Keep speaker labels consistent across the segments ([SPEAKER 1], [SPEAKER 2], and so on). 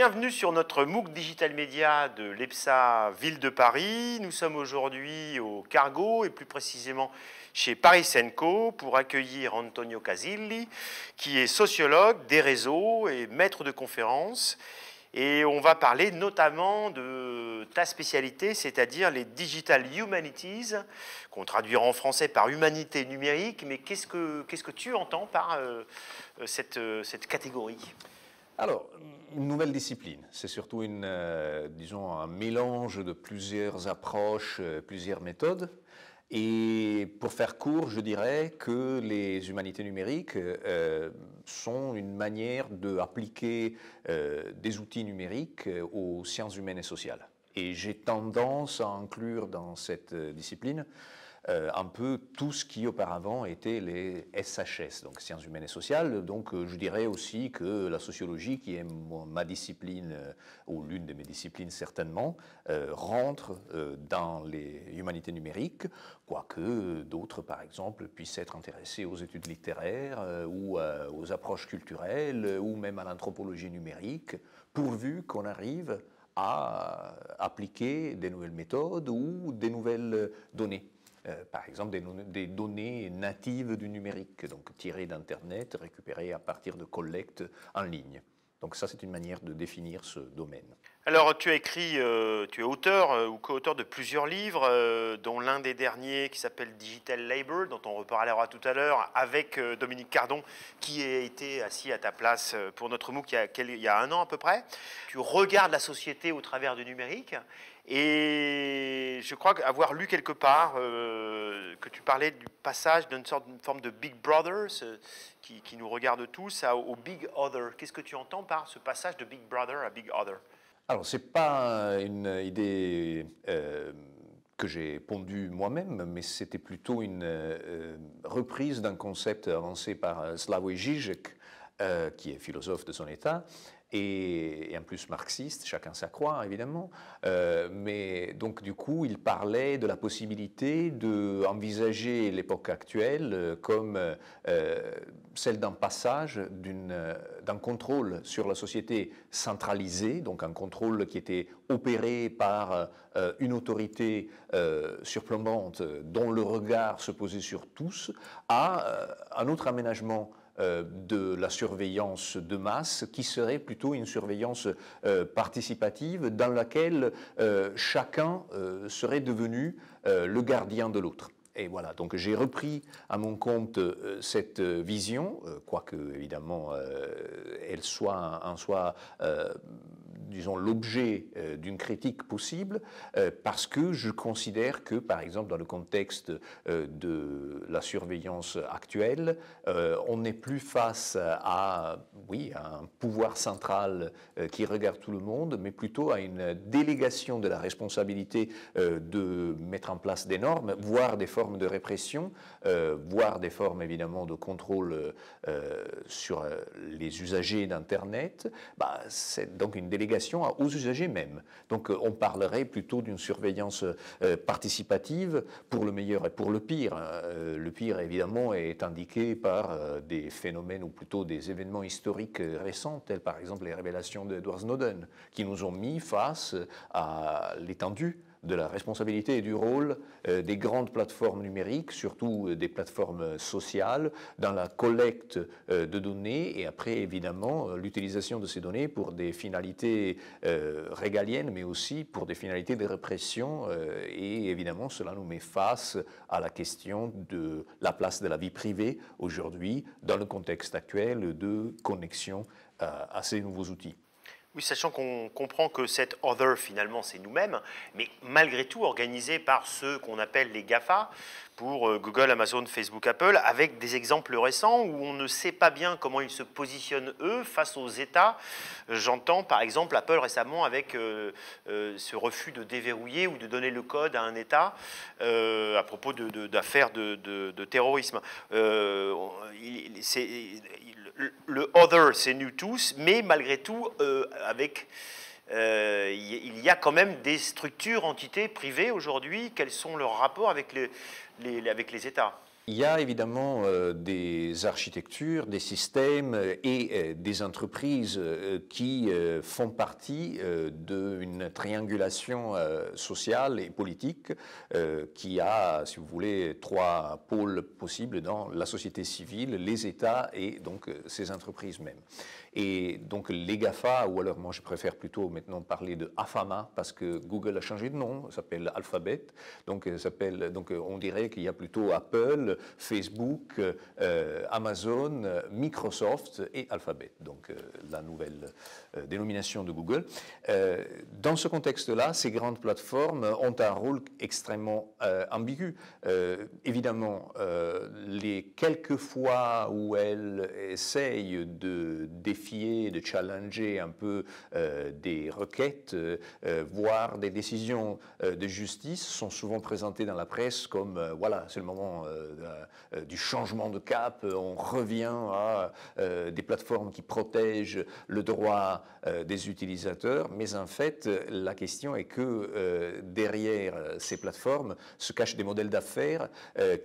[SPEAKER 1] bienvenue sur notre MOOC Digital Média de l'EPSA Ville de Paris. Nous sommes aujourd'hui au Cargo et plus précisément chez Paris Senco pour accueillir Antonio Casilli qui est sociologue des réseaux et maître de conférences. Et on va parler notamment de ta spécialité, c'est-à-dire les Digital Humanities, qu'on traduira en français par humanité numérique. Mais qu'est-ce que, qu'est-ce que tu entends par euh, cette, euh, cette catégorie
[SPEAKER 2] alors, une nouvelle discipline. C'est surtout une, euh, disons, un mélange de plusieurs approches, euh, plusieurs méthodes. Et pour faire court, je dirais que les humanités numériques euh, sont une manière d'appliquer des outils numériques aux sciences humaines et sociales. Et j'ai tendance à inclure dans cette discipline euh, un peu tout ce qui auparavant était les SHS, donc sciences humaines et sociales. Donc euh, je dirais aussi que la sociologie, qui est ma discipline, euh, ou l'une de mes disciplines certainement, rentre dans les humanités numériques, quoique d'autres, par exemple, puissent être intéressés aux études littéraires ou aux approches culturelles ou même à l'anthropologie numérique, pourvu qu'on arrive à appliquer des nouvelles méthodes ou des nouvelles données. Euh, par exemple des, des, données natives du numérique, donc tirées d'Internet, récupérées à partir de collectes en ligne. Donc ça, c'est une manière de définir ce domaine.
[SPEAKER 1] Alors, tu as écrit, euh, tu es auteur euh, ou co-auteur de plusieurs livres, euh, dont l'un des derniers qui s'appelle Digital Labor, dont on reparlera tout à l'heure, avec Dominique Cardon, qui a été assis à ta place pour notre MOOC il y, a, un an à peu près. Tu regardes la société au travers du numérique, et je crois avoir lu quelque part que tu parlais du passage d'une sorte d'une forme de Big Brother qui, nous regarde tous au Big Other. Qu'est-ce que tu entends par ce passage de Big Brother à Big Other
[SPEAKER 2] alors, ce n'est pas une idée euh, que j'ai pondue moi-même, mais c'était plutôt une euh, reprise d'un concept avancé par euh, Slavoj Žižek, qui est philosophe de son état, et, en plus marxiste, chacun sa croix évidemment. Euh, mais donc du coup, il parlait de la possibilité d'envisager envisager l'époque actuelle euh, comme euh, celle d'un passage, d'un contrôle sur la société centralisée, donc un contrôle qui était opéré par une autorité surplombante dont le regard se posait sur tous, à un autre aménagement euh, de la surveillance de masse qui serait plutôt une surveillance euh, participative dans laquelle euh, chacun serait devenu le gardien de l'autre. Et voilà, donc j'ai repris à mon compte cette vision, quoique évidemment elle soit en soi disons, l'objet euh, d'une critique possible, euh, parce que je considère que, par exemple, dans le contexte euh, de la surveillance actuelle, on n'est plus face à, oui, un pouvoir central qui regarde tout le monde, mais plutôt à une délégation de la responsabilité de mettre en place des normes, voire des formes de répression, voire des formes, évidemment, de contrôle sur les usagers d'Internet. Bah, c'est donc une aux usagers même. Donc euh, on parlerait plutôt d'une surveillance euh, participative pour le meilleur et pour le pire. Hein. Euh, le pire, évidemment, est indiqué par des phénomènes ou plutôt des événements historiques récents, tels par exemple les révélations d'Edward Snowden, qui nous ont mis face à l'étendue de la responsabilité et du rôle euh, des grandes plateformes numériques, surtout euh, des plateformes sociales, dans la collecte euh, de données et après, évidemment, l'utilisation de ces données pour des finalités régaliennes, mais aussi pour des finalités de répression. et évidemment, cela nous met face à la question de la place de la vie privée aujourd'hui dans le contexte actuel de connexion à ces nouveaux outils.
[SPEAKER 1] Oui, sachant qu'on comprend que cet other, finalement, c'est nous-mêmes, mais malgré tout organisé par ceux qu'on appelle les GAFA, pour euh, Google, Amazon, Facebook, Apple, avec des exemples récents où on ne sait pas bien comment ils se positionnent eux face aux États. Euh, j'entends par exemple Apple récemment avec euh, ce refus de déverrouiller ou de donner le code à un État à propos d'affaires de, de, terrorisme. Il, le other, c'est nous tous, mais malgré tout, avec euh, il y a quand même des structures, entités privées aujourd'hui. Quels sont leurs rapports avec les, avec les États
[SPEAKER 2] il y a évidemment euh, des architectures, des systèmes et euh, des entreprises qui font partie d'une triangulation sociale et politique qui a, si vous voulez, trois pôles possibles dans la société civile, les États et donc ces entreprises mêmes. Et donc les GAFA, ou alors moi je préfère plutôt maintenant parler de AFAMA, parce que Google a changé de nom, s'appelle Alphabet. Donc, euh, s'appelle, donc euh, on dirait qu'il y a plutôt Apple, Facebook, euh, Amazon, Microsoft et Alphabet, donc la nouvelle dénomination de Google. dans ce contexte-là, ces grandes plateformes ont un rôle extrêmement ambigu. évidemment, les quelques fois où elles essayent de définir de challenger un peu euh, des requêtes, euh, euh, voire des décisions de justice, sont souvent présentées dans la presse comme voilà, c'est le moment du changement de cap, on revient à des plateformes qui protègent le droit des utilisateurs, mais en fait, la question est que derrière ces plateformes se cachent des modèles d'affaires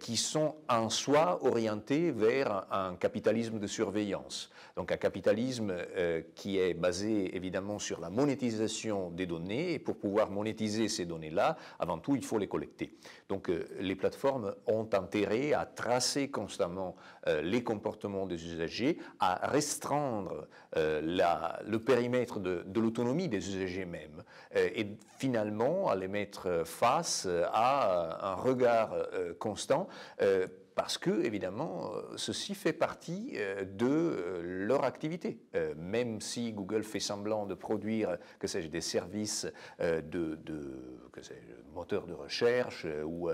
[SPEAKER 2] qui sont en soi orientés vers un capitalisme de surveillance. Donc un capitalisme euh, qui est basé évidemment sur la monétisation des données. Et pour pouvoir monétiser ces données-là, avant tout, il faut les collecter. Donc euh, les plateformes ont intérêt à tracer constamment euh, les comportements des usagers, à restreindre le périmètre de, l'autonomie des usagers mêmes, et finalement à les mettre face à un regard constant parce que, évidemment, euh, ceci fait partie euh, de euh, leur activité. Même si Google fait semblant de produire, que sais des services de, de moteurs de recherche ou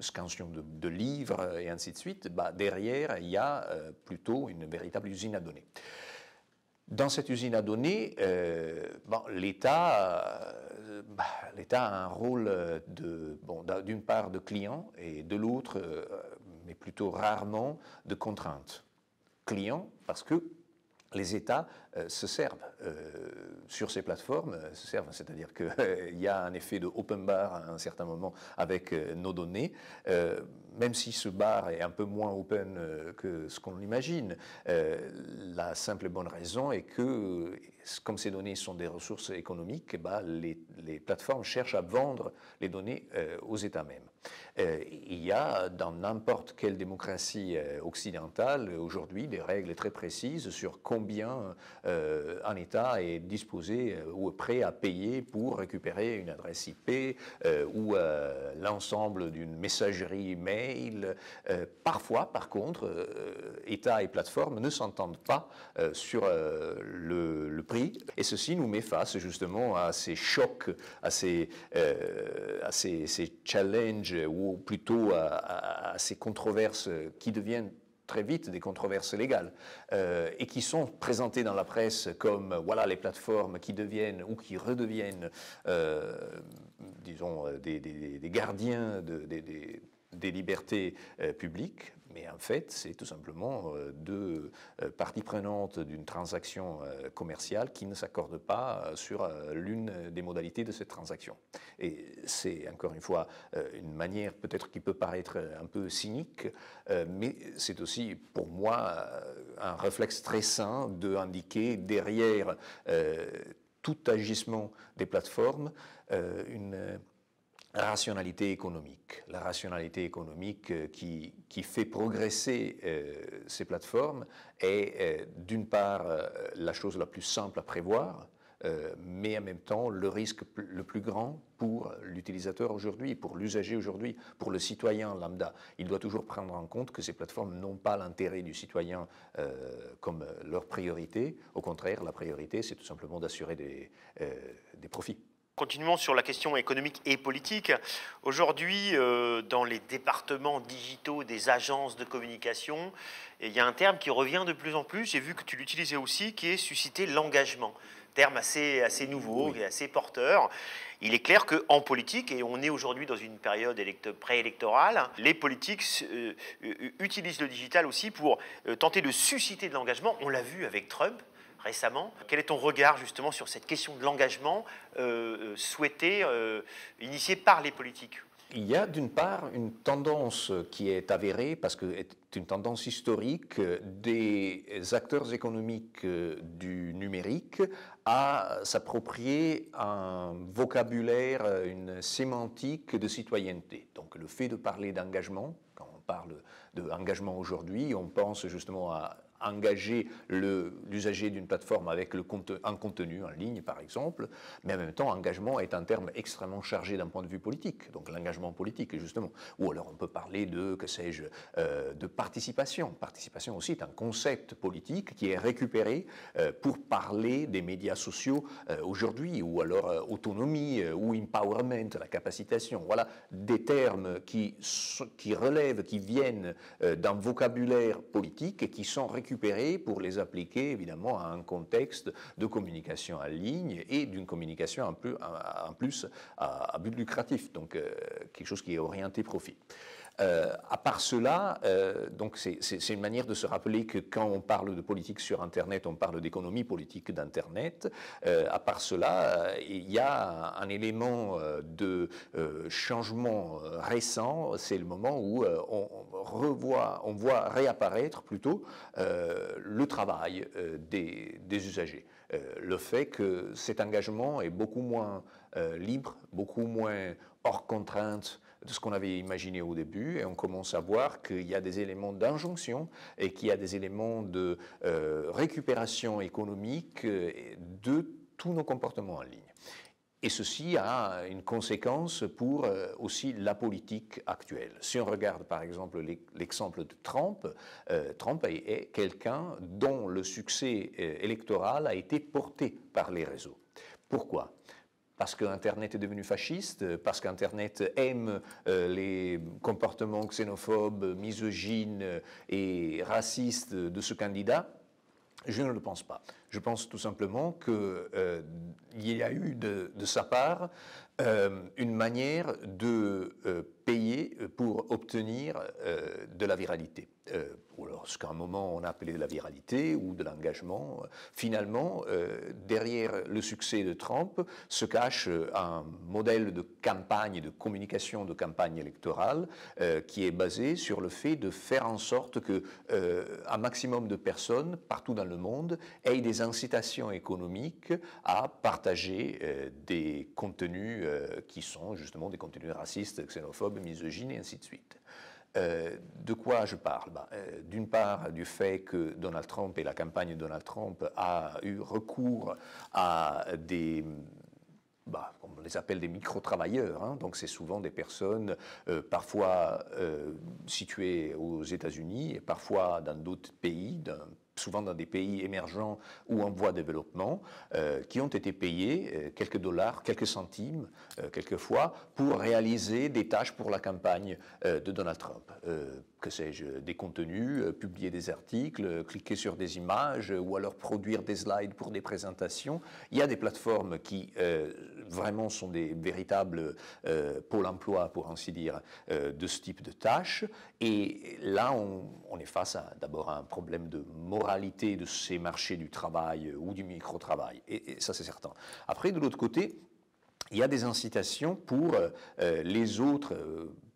[SPEAKER 2] scansion de, livres et ainsi de suite, bah, derrière, il y a plutôt une véritable usine à données. Dans cette usine à données, euh, euh, bah, l'État a un rôle euh, d'une bon, part de client et de l'autre, mais plutôt rarement, de contrainte. Client parce que les États euh, se servent euh, sur ces plateformes, euh, se servent, c'est-à-dire qu'il y a un effet de open bar à un certain moment avec nos données, même si ce bar est un peu moins open que ce qu'on l'imagine. la simple et bonne raison est que, comme ces données sont des ressources économiques, bah, les, les, plateformes cherchent à vendre les données aux États mêmes. il y a dans n'importe quelle démocratie occidentale aujourd'hui des règles très précises sur combien euh, en état est disposé euh, ou prêt à payer pour récupérer une adresse IP euh, ou l'ensemble d'une messagerie mail. parfois, par contre, État et plateforme ne s'entendent pas sur le, prix et ceci nous met face justement à ces chocs, à ces, challenges ou plutôt à ces controverses qui deviennent très vite des controverses légales euh, et qui sont présentées dans la presse comme voilà les plateformes qui deviennent ou qui redeviennent, euh, disons, euh, des, gardiens des, libertés publiques en fait, c'est tout simplement euh, deux euh, parties prenantes d'une transaction euh, commerciale qui ne s'accordent pas sur l'une des modalités de cette transaction. Et c'est encore une fois une manière peut-être qui peut paraître un peu cynique, mais c'est aussi pour moi un réflexe très sain de indiquer derrière tout agissement des plateformes une rationalité économique, la rationalité économique euh, qui, fait progresser euh, ces plateformes est euh, d'une part la chose la plus simple à prévoir, mais en même temps le risque le plus grand pour l'utilisateur aujourd'hui, pour l'usager aujourd'hui, pour le citoyen lambda. Il doit toujours prendre en compte que ces plateformes n'ont pas l'intérêt du citoyen comme leur priorité. Au contraire, la priorité, c'est tout simplement d'assurer des, des profits.
[SPEAKER 1] Continuons sur la question économique et politique. Aujourd'hui, euh, dans les départements digitaux des agences de communication, eh, il y a un terme qui revient de plus en plus, j'ai vu que tu l'utilisais aussi, qui est susciter l'engagement. Terme assez, assez nouveau et assez porteur. Il est clair qu'en politique, et on est aujourd'hui dans une période préélectorale, les politiques euh, utilisent le digital aussi pour euh, tenter de susciter de l'engagement. On l'a vu avec Trump, récemment. Quel est ton regard justement sur cette question de l'engagement euh, euh, souhaité, euh, initié par les politiques
[SPEAKER 2] il y a d'une part une tendance qui est avérée, parce que c'est une tendance historique des acteurs économiques du numérique à s'approprier un vocabulaire, une sémantique de citoyenneté. Donc le fait de parler d'engagement, quand on parle d'engagement aujourd'hui, on pense justement à engager l'usager d'une plateforme avec le un contenu en ligne, par exemple, mais en même temps, engagement est un terme extrêmement chargé d'un point de vue politique, donc l'engagement politique, justement. Ou alors on peut parler de, que sais-je, euh, de participation. Participation aussi est un concept politique qui est récupéré euh, pour parler des médias sociaux euh, aujourd'hui, ou alors autonomie, ou empowerment, la capacitation. Voilà des termes qui, qui relèvent, qui viennent d'un vocabulaire politique et qui sont récupérés pour les appliquer évidemment à un contexte de communication en ligne et d'une communication en plus, en plus à, but lucratif, donc euh, quelque chose qui est orienté profit. Euh, à part cela, euh, donc c'est une manière de se rappeler que quand on parle de politique sur Internet, on parle d'économie politique d'Internet. à part cela, il y a un, un élément de changement récent. C'est le moment où on, on voit réapparaître plutôt euh, le travail euh, des, usagers. Euh, le fait que cet engagement est beaucoup moins libre, beaucoup moins hors contrainte de ce qu'on avait imaginé au début et on commence à voir qu'il y a des éléments d'injonction et qu'il y a des éléments de récupération économique de tous nos comportements en ligne. Et ceci a une conséquence pour euh, aussi la politique actuelle. Si on regarde par exemple l'exemple de Trump, euh, Trump est, quelqu'un dont le succès euh, électoral a été porté par les réseaux. Pourquoi parce que Internet est devenu fasciste, parce qu'Internet aime les comportements xénophobes, misogynes et racistes de ce candidat, je ne le pense pas. Je pense tout simplement qu'il euh, y a eu de, sa part euh, une manière de euh, payer pour obtenir de la viralité ce qu'à un moment on a appelé de la viralité ou de l'engagement, euh, finalement, euh, derrière le succès de Trump se cache euh, un modèle de campagne, de communication de campagne électorale qui est basé sur le fait de faire en sorte que un maximum de personnes partout dans le monde aient des incitations économiques à partager des contenus qui sont justement des contenus racistes, xénophobes, misogynes et ainsi de suite. Euh, de quoi je parle bah, euh, D'une part, du fait que Donald Trump et la campagne Donald Trump a eu recours à des bah, on les appelle des micro-travailleurs, hein. donc c'est souvent des personnes euh, parfois situées aux États-Unis et parfois dans d'autres pays, souvent dans des pays émergents ou en voie de développement, euh, qui ont été payés euh, quelques dollars, quelques centimes, quelques euh, quelquefois, pour réaliser des tâches pour la campagne de Donald Trump que sais-je, des contenus, euh, publier des articles, euh, cliquer sur des images euh, ou alors produire des slides pour des présentations. Il y a des plateformes qui vraiment sont des véritables pôles emploi, pour ainsi dire, de ce type de tâches. Et là, on, est face d'abord à un problème de moralité de ces marchés du travail ou du micro-travail. et ça, c'est certain. Après, de l'autre côté, il y a des incitations pour les autres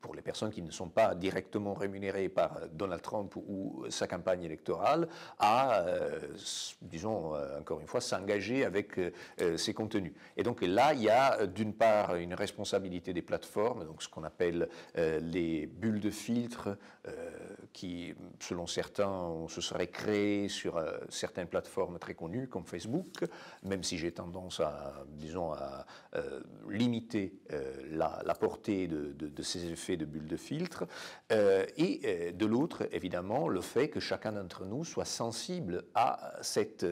[SPEAKER 2] pour les personnes qui ne sont pas directement rémunérées par Donald Trump ou sa campagne électorale, à, euh, disons, euh, encore une fois, s'engager avec euh, ces contenus. Et donc là, il y a d'une part une responsabilité des plateformes, donc ce qu'on appelle les bulles de filtre, qui, selon certains, se seraient créé sur euh, certaines plateformes très connues comme Facebook, même si j'ai tendance à, disons, à euh, limiter euh, la, portée de, ces effets de bulles de filtre, et de l'autre, évidemment, le fait que chacun d'entre nous soit sensible à cette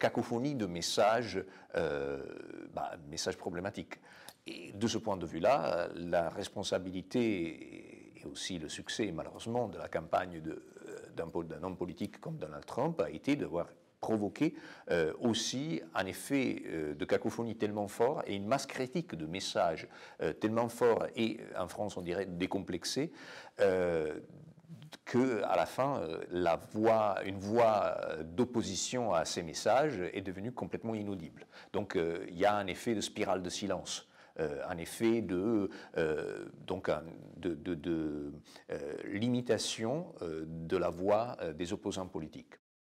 [SPEAKER 2] cacophonie de messages, bah, messages problématiques. Et de ce point de vue-là, la responsabilité aussi le succès, malheureusement, de la campagne euh, d'un homme politique comme Donald Trump a été d'avoir provoqué euh, aussi un effet euh, de cacophonie tellement fort et une masse critique de messages tellement fort et, en France, on dirait, décomplexé que à la fin la voix, une voix d'opposition à ces messages est devenue complètement inaudible. Donc il y a un effet de spirale de silence en euh, effet de, euh, donc de euh, limitation de la voix des opposants politiques.